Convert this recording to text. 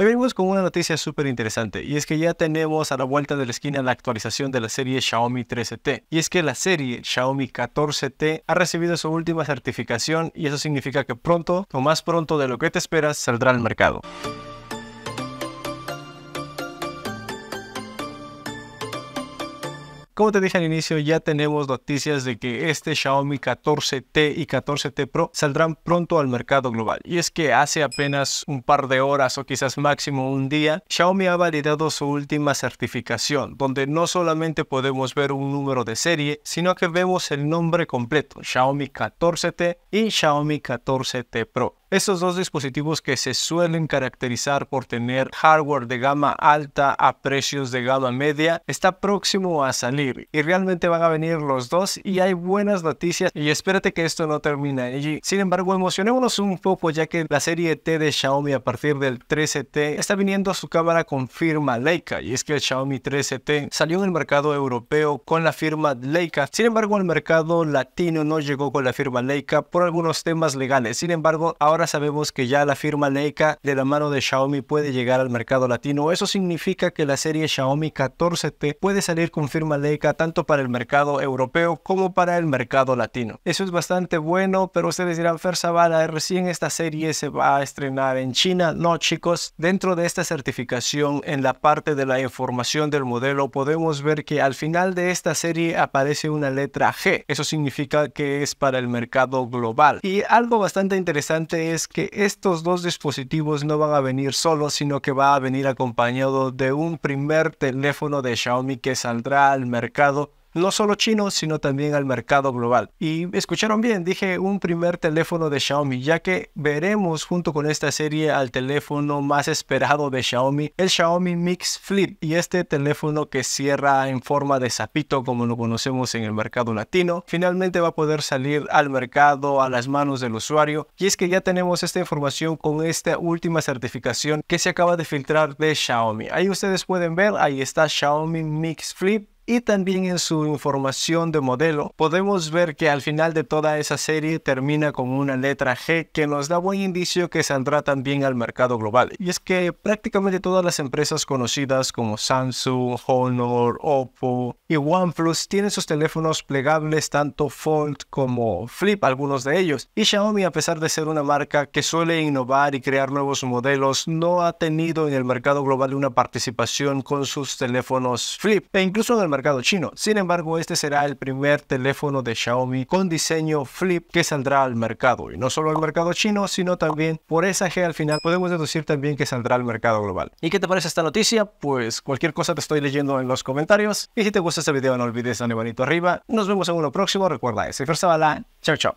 Hoy venimos con una noticia súper interesante y es que ya tenemos a la vuelta de la esquina la actualización de la serie Xiaomi 13T. Y es que la serie Xiaomi 14T ha recibido su última certificación y eso significa que pronto, o más pronto de lo que te esperas, saldrá al mercado. Como te dije al inicio, ya tenemos noticias de que este Xiaomi 14T y 14T Pro saldrán pronto al mercado global. Y es que hace apenas un par de horas o quizás máximo un día, Xiaomi ha validado su última certificación, donde no solamente podemos ver un número de serie, sino que vemos el nombre completo, Xiaomi 14T y Xiaomi 14T Pro. Estos dos dispositivos que se suelen caracterizar por tener hardware de gama alta a precios de gama media está próximo a salir y realmente van a venir los dos y hay buenas noticias y espérate que esto no termina allí. Sin embargo, emocionémonos un poco ya que la serie T de Xiaomi a partir del 13T está viniendo a su cámara con firma Leica y es que el Xiaomi 13T salió en el mercado europeo con la firma Leica. Sin embargo, el mercado latino no llegó con la firma Leica por algunos temas legales. Sin embargo, ahora ahora sabemos que ya la firma Leica de la mano de Xiaomi puede llegar al mercado latino. Eso significa que la serie Xiaomi 14T puede salir con firma Leica tanto para el mercado europeo como para el mercado latino. Eso es bastante bueno, pero ustedes dirán, Fer Zavala, recién esta serie se va a estrenar en China. No, chicos, dentro de esta certificación, en la parte de la información del modelo, podemos ver que al final de esta serie aparece una letra G. Eso significa que es para el mercado global. Y algo bastante interesante es que estos dos dispositivos no van a venir solos, sino que va a venir acompañado de un primer teléfono de Xiaomi que saldrá al mercado no solo chino, sino también al mercado global. Y escucharon bien, dije un primer teléfono de Xiaomi, ya que veremos junto con esta serie al teléfono más esperado de Xiaomi, el Xiaomi Mix Flip, y este teléfono que cierra en forma de zapito, como lo conocemos en el mercado latino, finalmente va a poder salir al mercado a las manos del usuario. Y es que ya tenemos esta información con esta última certificación que se acaba de filtrar de Xiaomi. Ahí ustedes pueden ver, ahí está Xiaomi Mix Flip y también en su información de modelo podemos ver que al final de toda esa serie termina con una letra G que nos da buen indicio que saldrá también al mercado global. Y es que prácticamente todas las empresas conocidas como Samsung, Honor, Oppo y OnePlus tienen sus teléfonos plegables tanto fold como flip, algunos de ellos. Y Xiaomi a pesar de ser una marca que suele innovar y crear nuevos modelos, no ha tenido en el mercado global una participación con sus teléfonos flip e incluso en el mercado chino. Sin embargo, este será el primer teléfono de Xiaomi con diseño flip que saldrá al mercado. Y no solo al mercado chino, sino también por esa G al final podemos deducir también que saldrá al mercado global. ¿Y qué te parece esta noticia? Pues cualquier cosa te estoy leyendo en los comentarios. Y si te gusta este video no olvides darle bonito arriba. Nos vemos en uno próximo. Recuerda, ese First Chao, chao.